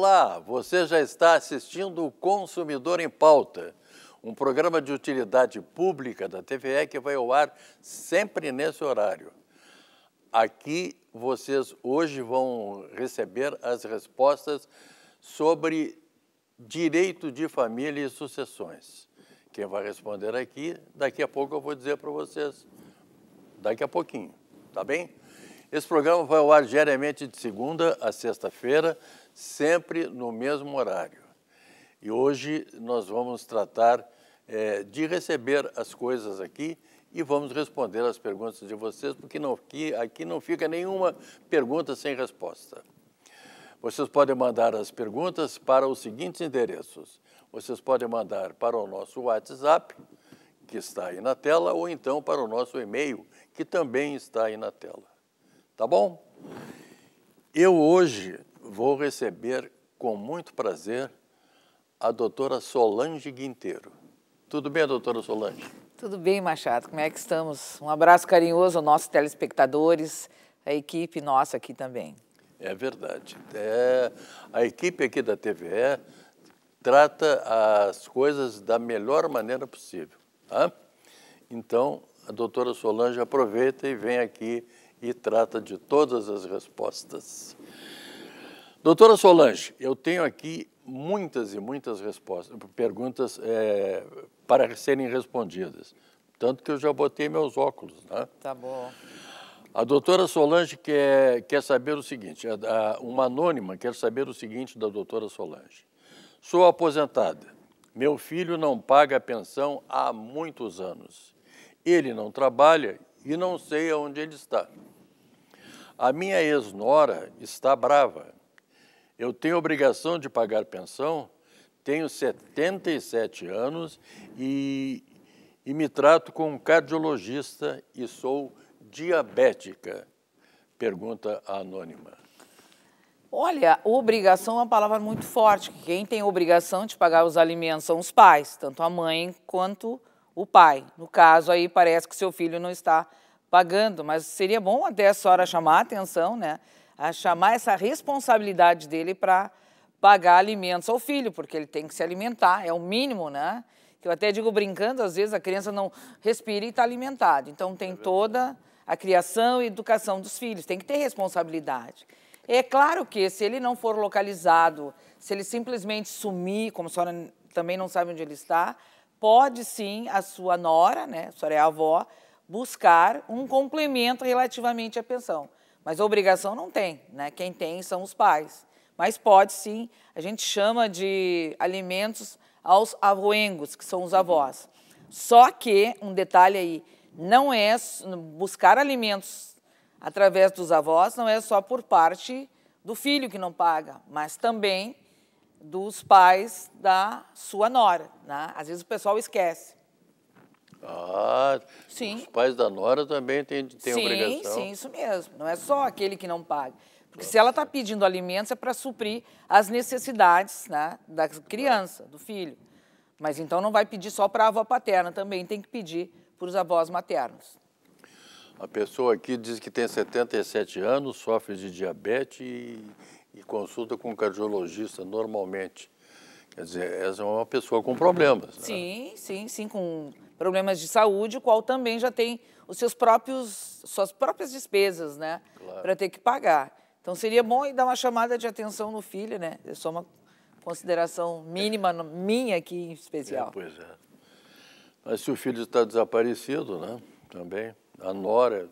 Olá, você já está assistindo o Consumidor em Pauta, um programa de utilidade pública da TVE que vai ao ar sempre nesse horário. Aqui vocês hoje vão receber as respostas sobre direito de família e sucessões. Quem vai responder aqui, daqui a pouco eu vou dizer para vocês. Daqui a pouquinho, tá bem? Esse programa vai ao ar diariamente de segunda a sexta-feira, sempre no mesmo horário. E hoje nós vamos tratar é, de receber as coisas aqui e vamos responder as perguntas de vocês, porque não, aqui, aqui não fica nenhuma pergunta sem resposta. Vocês podem mandar as perguntas para os seguintes endereços. Vocês podem mandar para o nosso WhatsApp, que está aí na tela, ou então para o nosso e-mail, que também está aí na tela. Tá bom? Eu hoje Vou receber com muito prazer a doutora Solange Guinteiro. Tudo bem, doutora Solange? Tudo bem, Machado. Como é que estamos? Um abraço carinhoso aos nossos telespectadores, a equipe nossa aqui também. É verdade. É, a equipe aqui da TVE trata as coisas da melhor maneira possível. Tá? Então, a doutora Solange aproveita e vem aqui e trata de todas as respostas. Doutora Solange, eu tenho aqui muitas e muitas respostas, perguntas é, para serem respondidas. Tanto que eu já botei meus óculos, né? Tá bom. A doutora Solange quer, quer saber o seguinte, a, a, uma anônima quer saber o seguinte da doutora Solange. Sou aposentada. Meu filho não paga a pensão há muitos anos. Ele não trabalha e não sei aonde ele está. A minha ex-nora está brava eu tenho obrigação de pagar pensão, tenho 77 anos e, e me trato um cardiologista e sou diabética? Pergunta a anônima. Olha, obrigação é uma palavra muito forte. Quem tem obrigação de pagar os alimentos são os pais, tanto a mãe quanto o pai. No caso aí parece que seu filho não está pagando, mas seria bom até a senhora chamar a atenção, né? a chamar essa responsabilidade dele para pagar alimentos ao filho, porque ele tem que se alimentar, é o mínimo, né? Eu até digo brincando, às vezes a criança não respira e está alimentado. Então tem é toda a criação e educação dos filhos, tem que ter responsabilidade. É claro que se ele não for localizado, se ele simplesmente sumir, como a senhora também não sabe onde ele está, pode sim a sua nora, né, a senhora é a avó, buscar um complemento relativamente à pensão. Mas obrigação não tem, né? Quem tem são os pais. Mas pode sim, a gente chama de alimentos aos arruengos, que são os avós. Só que, um detalhe aí, não é buscar alimentos através dos avós, não é só por parte do filho que não paga, mas também dos pais da sua nora. Né? Às vezes o pessoal esquece. Ah, sim. os pais da nora também têm, têm sim, obrigação. Sim, isso mesmo. Não é só aquele que não paga. Porque se ela está pedindo alimentos é para suprir as necessidades né, da criança, do filho. Mas então não vai pedir só para a avó paterna, também tem que pedir para os avós maternos. A pessoa aqui diz que tem 77 anos, sofre de diabetes e, e consulta com um cardiologista normalmente. Quer dizer, essa é uma pessoa com problemas. Sim, né? sim, sim, com problemas de saúde, o qual também já tem os seus próprios, suas próprias despesas, né? Claro. Para ter que pagar. Então seria bom dar uma chamada de atenção no filho, né? É só uma consideração mínima é. minha aqui em especial. É, pois é. Mas se o filho está desaparecido, né? Também. A Nora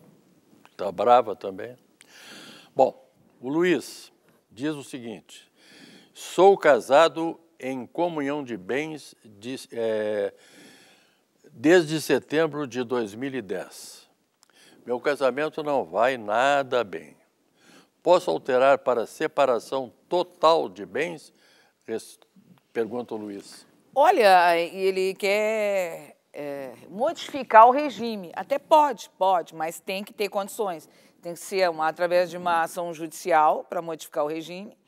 está brava também. Bom, o Luiz diz o seguinte: sou casado em comunhão de bens, é, desde setembro de 2010. Meu casamento não vai nada bem. Posso alterar para separação total de bens? Pergunta o Luiz. Olha, ele quer é, modificar o regime. Até pode, pode, mas tem que ter condições. Tem que ser uma, através de uma ação judicial para modificar o regime,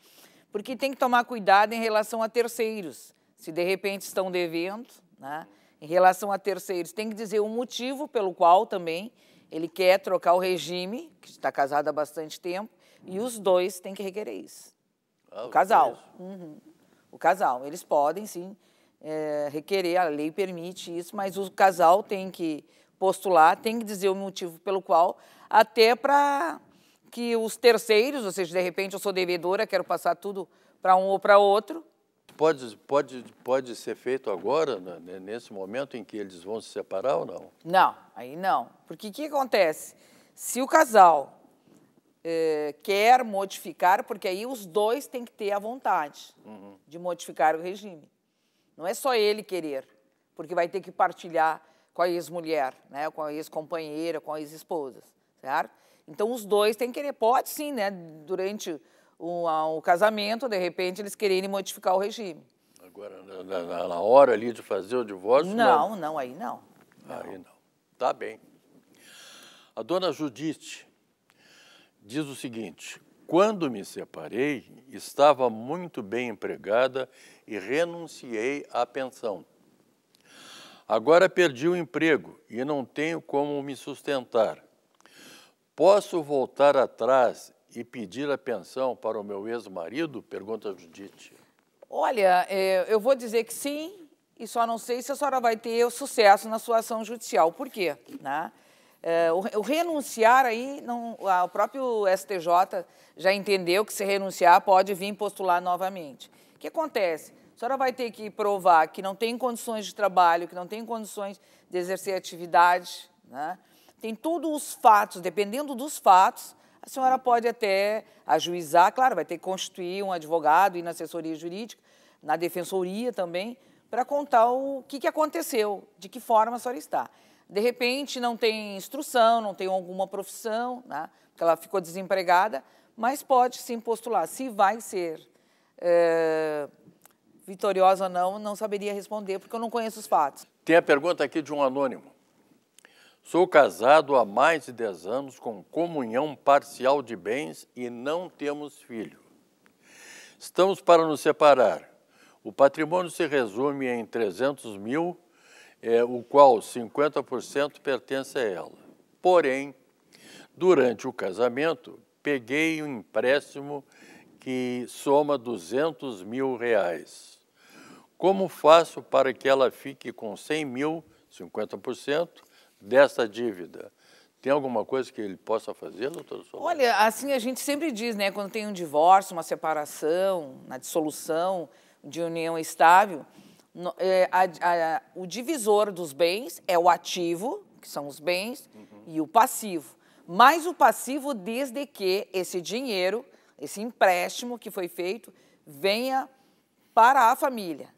porque tem que tomar cuidado em relação a terceiros. Se de repente estão devendo, né? em relação a terceiros, tem que dizer o motivo pelo qual também ele quer trocar o regime, que está casado há bastante tempo, e os dois têm que requerer isso. Ah, o casal. Uhum. O casal. Eles podem, sim, é, requerer, a lei permite isso, mas o casal tem que postular, tem que dizer o motivo pelo qual, até para que os terceiros, ou seja, de repente eu sou devedora, quero passar tudo para um ou para outro, pode, pode, pode ser feito agora, né, né, nesse momento em que eles vão se separar ou não? Não, aí não. Porque o que acontece? Se o casal eh, quer modificar, porque aí os dois têm que ter a vontade uhum. de modificar o regime. Não é só ele querer, porque vai ter que partilhar com a ex-mulher, né, com a ex-companheira, com a ex-esposa, certo? Então os dois têm que querer. Pode sim, né, durante o, o casamento, de repente eles quererem modificar o regime. Agora, na, na, na hora ali de fazer o divórcio? Não, não, não aí não. Aí não. Tá bem. A dona Judite diz o seguinte: quando me separei, estava muito bem empregada e renunciei à pensão. Agora perdi o emprego e não tenho como me sustentar. Posso voltar atrás e pedir a pensão para o meu ex-marido? Pergunta Judite. Olha, é, eu vou dizer que sim, e só não sei se a senhora vai ter sucesso na sua ação judicial. Por quê? Né? É, o, o, renunciar aí, não, a, o próprio STJ já entendeu que se renunciar pode vir postular novamente. O que acontece? A senhora vai ter que provar que não tem condições de trabalho, que não tem condições de exercer atividade, né? tem todos os fatos, dependendo dos fatos, a senhora pode até ajuizar, claro, vai ter que constituir um advogado e na assessoria jurídica, na defensoria também, para contar o que, que aconteceu, de que forma a senhora está. De repente, não tem instrução, não tem alguma profissão, né, porque ela ficou desempregada, mas pode sim postular. Se vai ser é, vitoriosa ou não, não saberia responder, porque eu não conheço os fatos. Tem a pergunta aqui de um anônimo. Sou casado há mais de 10 anos com comunhão parcial de bens e não temos filho. Estamos para nos separar. O patrimônio se resume em 300 mil, é, o qual 50% pertence a ela. Porém, durante o casamento, peguei um empréstimo que soma 200 mil reais. Como faço para que ela fique com 100 mil, 50%, dessa dívida. Tem alguma coisa que ele possa fazer, doutora Solange? Olha, assim a gente sempre diz, né? Quando tem um divórcio, uma separação, na dissolução de união estável, no, é, a, a, o divisor dos bens é o ativo, que são os bens, uhum. e o passivo. Mas o passivo desde que esse dinheiro, esse empréstimo que foi feito, venha para a família.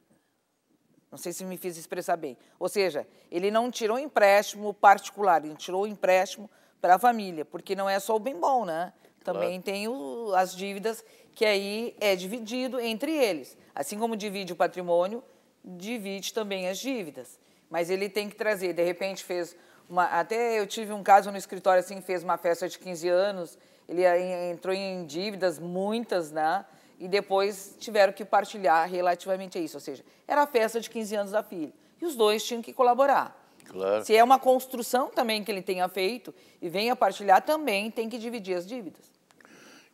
Não sei se me fiz expressar bem. Ou seja, ele não tirou empréstimo particular, ele tirou empréstimo para a família, porque não é só o bem bom, né? Também claro. tem o, as dívidas que aí é dividido entre eles. Assim como divide o patrimônio, divide também as dívidas. Mas ele tem que trazer, de repente fez uma, até eu tive um caso no escritório assim, fez uma festa de 15 anos, ele entrou em dívidas muitas, né? e depois tiveram que partilhar relativamente a isso. Ou seja, era a festa de 15 anos da filha. E os dois tinham que colaborar. Claro. Se é uma construção também que ele tenha feito e venha partilhar, também tem que dividir as dívidas.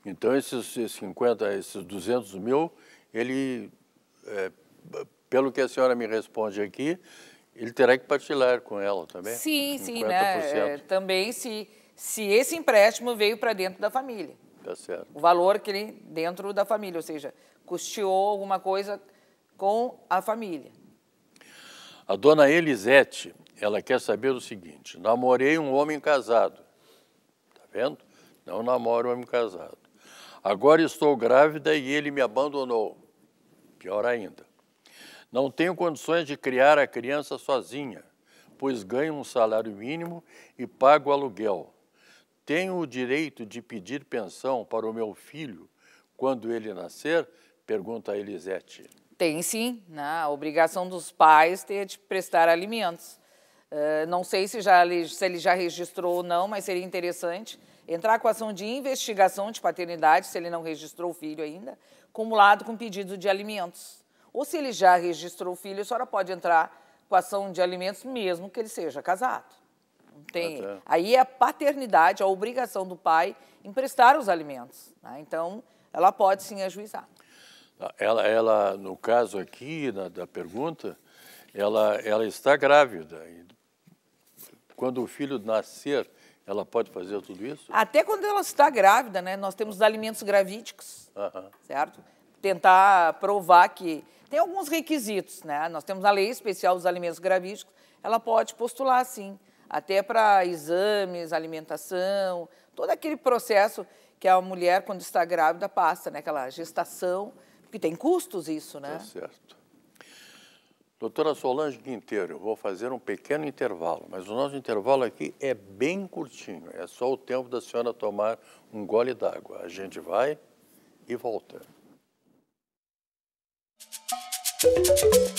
Então, esses, esses 50, esses 200 mil, ele, é, pelo que a senhora me responde aqui, ele terá que partilhar com ela também? Sim, 50%. sim, né? É, também se, se esse empréstimo veio para dentro da família. Tá certo. O valor que ele, dentro da família, ou seja, custeou alguma coisa com a família. A dona Elisete, ela quer saber o seguinte: namorei um homem casado. Tá vendo? Não namoro um homem casado. Agora estou grávida e ele me abandonou. Pior ainda. Não tenho condições de criar a criança sozinha, pois ganho um salário mínimo e pago aluguel. Tenho o direito de pedir pensão para o meu filho quando ele nascer? Pergunta a Elisete. Tem sim, né? a obrigação dos pais ter de prestar alimentos. Uh, não sei se, já, se ele já registrou ou não, mas seria interessante entrar com ação de investigação de paternidade, se ele não registrou o filho ainda, cumulado com pedido de alimentos. Ou se ele já registrou o filho, a senhora pode entrar com ação de alimentos, mesmo que ele seja casado. Tem. Até. Aí é a paternidade, a obrigação do pai emprestar os alimentos. Né? Então, ela pode sim ajuizar. Ela, ela no caso aqui na, da pergunta, ela, ela está grávida. Quando o filho nascer, ela pode fazer tudo isso? Até quando ela está grávida, né? Nós temos os alimentos gravíticos, certo? Tentar provar que tem alguns requisitos, né? Nós temos a lei especial dos alimentos gravíticos, ela pode postular sim até para exames, alimentação, todo aquele processo que a mulher, quando está grávida, passa, né? Aquela gestação, porque tem custos isso, né? Tá certo. Doutora Solange Quinteiro, eu vou fazer um pequeno intervalo, mas o nosso intervalo aqui é bem curtinho, é só o tempo da senhora tomar um gole d'água. A gente vai e volta. Música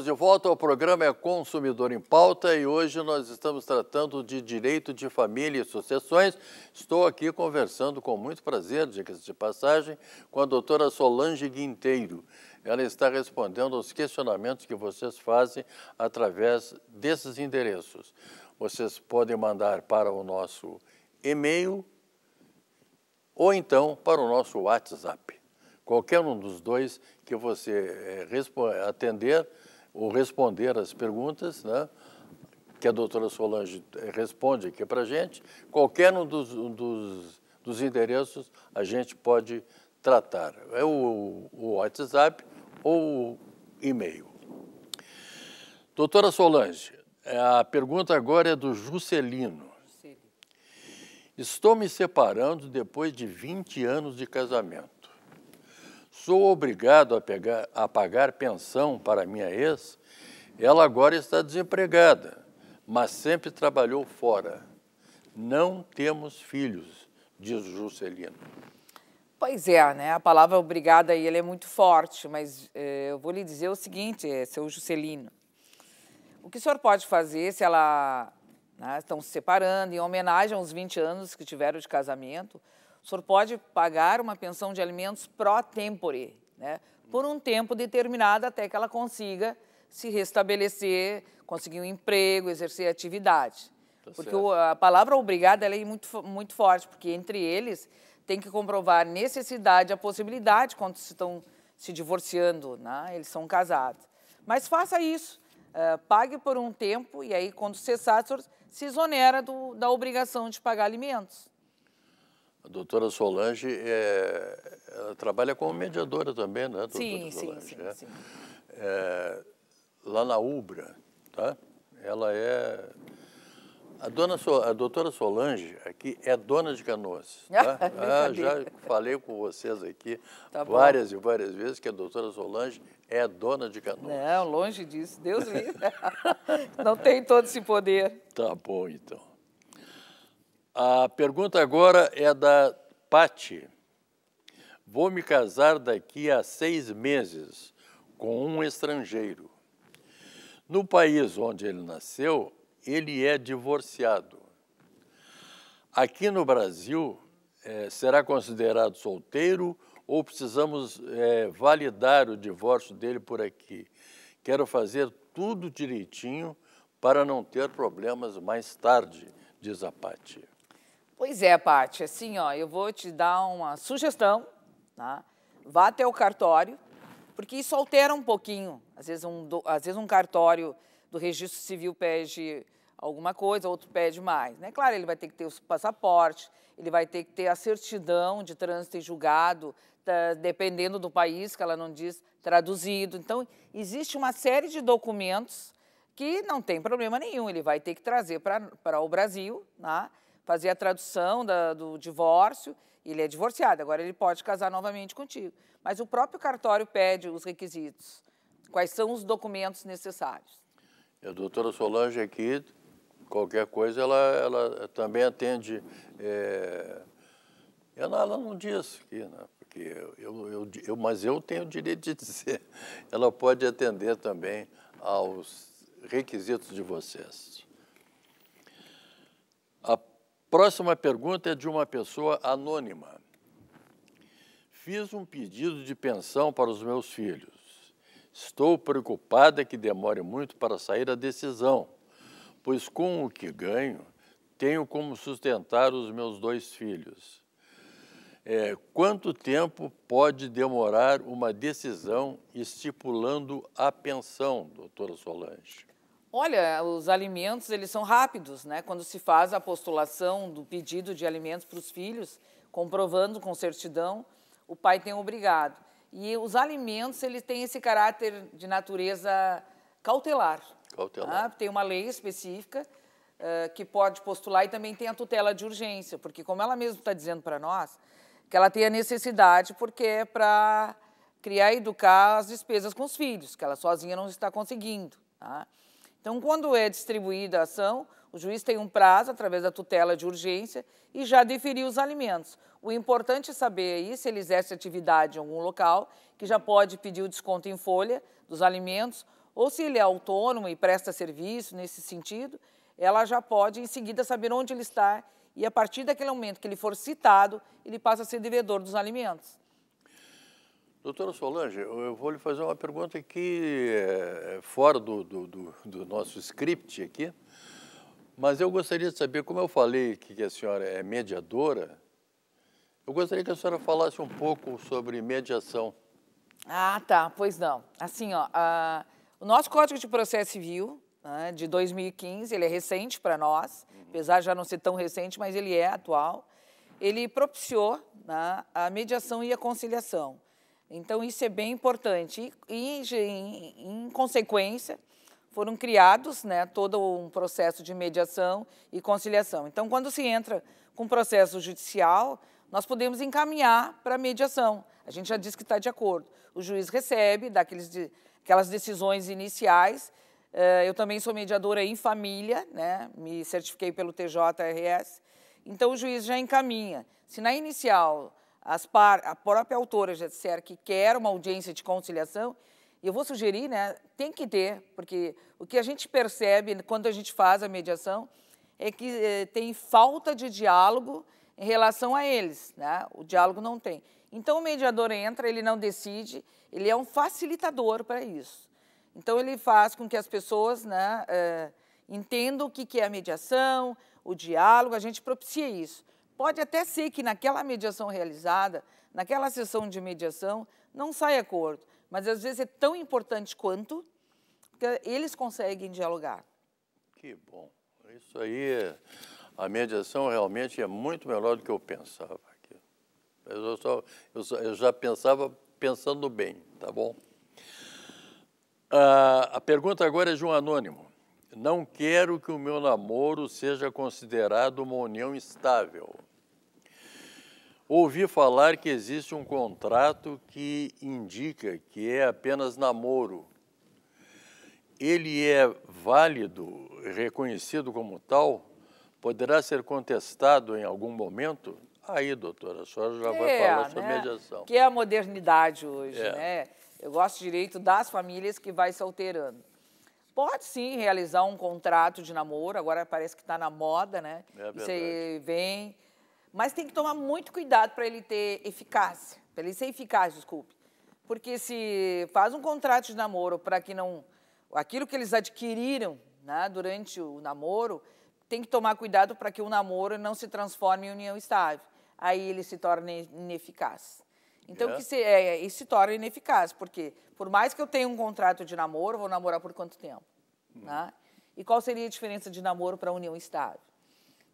Estamos de volta ao programa é Consumidor em Pauta e hoje nós estamos tratando de direito de família e sucessões. Estou aqui conversando com muito prazer, dicas de passagem, com a doutora Solange Guinteiro. Ela está respondendo aos questionamentos que vocês fazem através desses endereços. Vocês podem mandar para o nosso e-mail ou então para o nosso WhatsApp qualquer um dos dois que você é, atender, ou responder as perguntas, né? que a doutora Solange eh, responde aqui para a gente. Qualquer um dos, dos, dos, endereços a gente pode tratar. É o, o WhatsApp ou e-mail. Doutora Solange, eh, a pergunta agora é do Juscelino. Estou me separando depois de 20 anos de casamento. Sou obrigado a, pegar, a pagar pensão para minha ex. Ela agora está desempregada, mas sempre trabalhou fora. Não temos filhos, diz Juscelino. Pois é, né? A palavra obrigada aí é muito forte, mas eh, eu vou lhe dizer o seguinte, eh, seu Juscelino. O que o senhor pode fazer se ela né, estão se separando em homenagem aos 20 anos que tiveram de casamento? o senhor pode pagar uma pensão de alimentos pró tempore, né? por um tempo determinado até que ela consiga se restabelecer, conseguir um emprego, exercer atividade. Tá porque o, a palavra obrigada é muito, muito forte, porque entre eles tem que comprovar necessidade, a possibilidade, quando se estão se divorciando, né? eles são casados. Mas faça isso, uh, pague por um tempo e aí, quando cessar, se exonera do, da obrigação de pagar alimentos. A doutora Solange é, trabalha como mediadora também, né, doutora sim, Solange? Sim, sim, é? sim. É, lá na Ubra, tá? Ela é... A, dona so, a doutora Solange aqui é dona de Canoas. Tá? ah, já falei com vocês aqui tá várias e várias vezes que a doutora Solange é dona de Canoas. Não, longe disso. Deus livre. Não tem todo esse poder. Tá bom, então. A pergunta agora é da Pati. Vou me casar daqui a seis meses com um estrangeiro. No país onde ele nasceu, ele é divorciado. Aqui no Brasil, é, será considerado solteiro ou precisamos é, validar o divórcio dele por aqui? Quero fazer tudo direitinho para não ter problemas mais tarde, diz a Pati. Pois é, Paty, assim, ó, eu vou te dar uma sugestão, tá? vá até o cartório, porque isso altera um pouquinho. Às vezes um, do, às vezes um cartório do registro civil pede alguma coisa, outro pede mais. Né? Claro, ele vai ter que ter o passaporte, ele vai ter que ter a certidão de trânsito e julgado, tá, dependendo do país, que ela não diz traduzido. Então, existe uma série de documentos que não tem problema nenhum, ele vai ter que trazer para o Brasil, né? fazia a tradução da, do divórcio, ele é divorciado, agora ele pode casar novamente contigo. Mas o próprio cartório pede os requisitos. Quais são os documentos necessários? a doutora Solange aqui, qualquer coisa, ela, ela também atende. É... Ela, ela, não diz aqui, né? Porque eu, eu, eu, mas eu tenho o direito de dizer. Ela pode atender também aos requisitos de vocês. Próxima pergunta é de uma pessoa anônima. Fiz um pedido de pensão para os meus filhos. Estou preocupada que demore muito para sair a decisão, pois com o que ganho, tenho como sustentar os meus dois filhos. É, quanto tempo pode demorar uma decisão estipulando a pensão, doutora Solange? Olha, os alimentos eles são rápidos, né? Quando se faz a postulação do pedido de alimentos para os filhos, comprovando com certidão, o pai tem obrigado. E os alimentos eles têm esse caráter de natureza cautelar. Cautelar. Né? Tem uma lei específica uh, que pode postular e também tem a tutela de urgência, porque como ela mesma está dizendo para nós, que ela tem a necessidade porque é para criar e educar as despesas com os filhos, que ela sozinha não está conseguindo. Tá? Então, quando é distribuída a ação, o juiz tem um prazo, através da tutela de urgência, e já deferiu os alimentos. O importante é saber aí se ele exerce atividade em algum local, que já pode pedir o desconto em folha dos alimentos, ou se ele é autônomo e presta serviço nesse sentido, ela já pode em seguida saber onde ele está e a partir daquele momento que ele for citado, ele passa a ser devedor dos alimentos. Doutora Solange, eu vou lhe fazer uma pergunta que é, é fora do, do, do, do nosso script aqui, mas eu gostaria de saber, como eu falei que a senhora é mediadora, eu gostaria que a senhora falasse um pouco sobre mediação. Ah, tá, pois não. Assim, ó, o nosso Código de Processo Civil, né, de 2015, ele é recente para nós, uhum. apesar de já não ser tão recente, mas ele é atual, ele propiciou né, a mediação e a conciliação. Então, isso é bem importante. E, em, em consequência, foram criados né, todo um processo de mediação e conciliação. Então, quando se entra com processo judicial, nós podemos encaminhar para a mediação. A gente já disse que está de acordo. O juiz recebe, dá aqueles de, aquelas decisões iniciais. Eh, eu também sou mediadora em família, né, me certifiquei pelo TJRS. Então, o juiz já encaminha. Se na inicial as par, a própria autora já disser que quer uma audiência de conciliação, e eu vou sugerir, né, tem que ter, porque o que a gente percebe quando a gente faz a mediação é que eh, tem falta de diálogo em relação a eles, né? O diálogo não tem. Então o mediador entra, ele não decide, ele é um facilitador para isso. Então ele faz com que as pessoas, né, eh, entendam o que é a mediação, o diálogo, a gente propicia isso. Pode até ser que naquela mediação realizada, naquela sessão de mediação, não saia acordo, mas às vezes é tão importante quanto que eles conseguem dialogar. Que bom. Isso aí, a mediação realmente é muito melhor do que eu pensava. Eu, só, eu, só, eu já pensava pensando bem, tá bom? Ah, a pergunta agora é de um anônimo. Não quero que o meu namoro seja considerado uma união estável. Ouvi falar que existe um contrato que indica que é apenas namoro. Ele é válido, reconhecido como tal? Poderá ser contestado em algum momento? Aí, doutora, a senhora já vai é, falar sobre né? mediação. Que é a modernidade hoje, é. né? Eu gosto direito das famílias que vai se alterando. Pode sim realizar um contrato de namoro, agora parece que está na moda, né? É verdade. Você vem mas tem que tomar muito cuidado para ele ter eficácia, para ele ser eficaz, desculpe. Porque se faz um contrato de namoro para que não. aquilo que eles adquiriram né, durante o namoro, tem que tomar cuidado para que o namoro não se transforme em união estável. Aí ele se torna ineficaz. Então, yeah. É. que se, é, isso se torna ineficaz, porque por mais que eu tenha um contrato de namoro, vou namorar por quanto tempo? Hum. Né? E qual seria a diferença de namoro para união estável?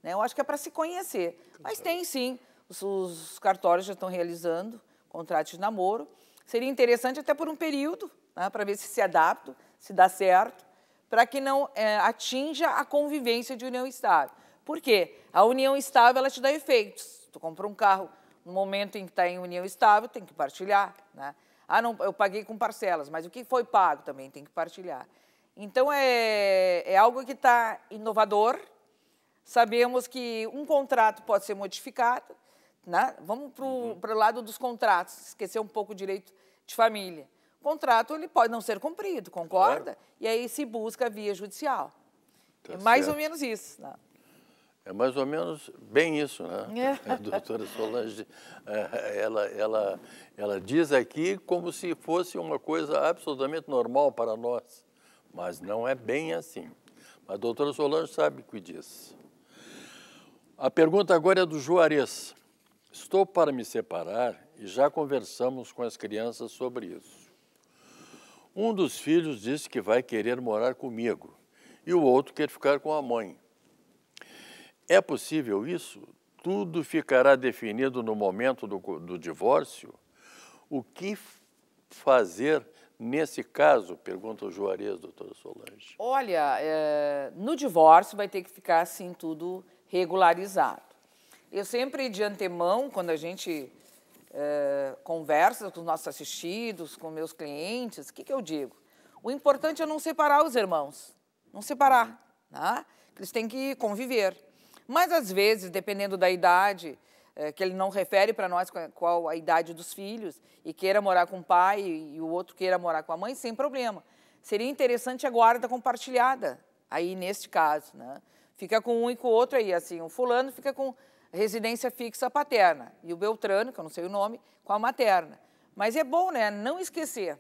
Né? Eu acho que é para se conhecer. Mas tem sim, os, os cartórios já estão realizando contratos de namoro. Seria interessante até por um período, né, para ver se se adapta, se dá certo, para que não é, atinja a convivência de união estável. Por quê? A união estável ela te dá efeitos. Tu compra um carro no momento em que está em união estável, tem que partilhar. Né? Ah, não, eu paguei com parcelas, mas o que foi pago também tem que partilhar. Então, é, é algo que está inovador, Sabemos que um contrato pode ser modificado, né? vamos para o uhum. lado dos contratos, esquecer um pouco o direito de família. O contrato ele pode não ser cumprido, concorda? Claro. E aí se busca via judicial. Tá é mais certo. ou menos isso. Né? É mais ou menos bem isso, né? É. A doutora Solange, eh, ela, ela, ela diz aqui como se fosse uma coisa absolutamente normal para nós, mas não é bem assim. Mas a doutora Solange sabe o que diz. A pergunta agora é do Juarez. Estou para me separar e já conversamos com as crianças sobre isso. Um dos filhos disse que vai querer morar comigo e o outro quer ficar com a mãe. É possível isso? Tudo ficará definido no momento do, do divórcio? O que fazer nesse caso? Pergunta o Juarez, doutora Solange. Olha, é, no divórcio vai ter que ficar assim tudo regularizado. Eu sempre, de antemão, quando a gente é, conversa com os nossos assistidos, com meus clientes, o que, que eu digo? O importante é não separar os irmãos, não separar, né? eles têm que conviver. Mas, às vezes, dependendo da idade, é, que ele não refere para nós qual a idade dos filhos, e queira morar com o pai e o outro queira morar com a mãe, sem problema. Seria interessante a guarda compartilhada, aí neste caso, né? fica com um e com o outro aí, assim, o fulano fica com residência fixa paterna e o Beltrano, que eu não sei o nome, com a materna. Mas é bom, né, não esquecer,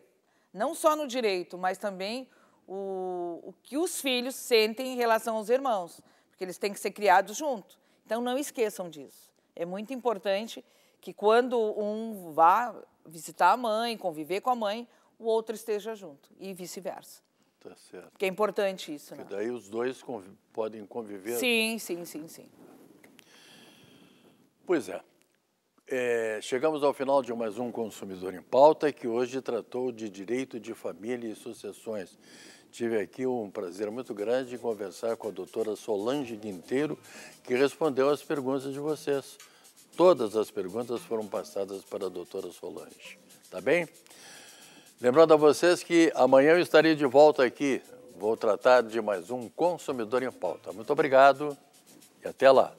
não só no direito, mas também o, o que os filhos sentem em relação aos irmãos, porque eles têm que ser criados junto. Então não esqueçam disso. É muito importante que quando um vá visitar a mãe, conviver com a mãe, o outro esteja junto e vice-versa. Tá certo. Que é importante isso, né? daí os dois podem conviver. Sim, sim, sim, sim. Pois é. é. Chegamos ao final de mais um Consumidor em Pauta, que hoje tratou de direito de família e sucessões. Tive aqui um prazer muito grande em conversar com a doutora Solange Guinteiro, que respondeu às perguntas de vocês. Todas as perguntas foram passadas para a doutora Solange. Tá bem? Lembrando a vocês que amanhã eu estarei de volta aqui. Vou tratar de mais um Consumidor em Pauta. Muito obrigado e até lá.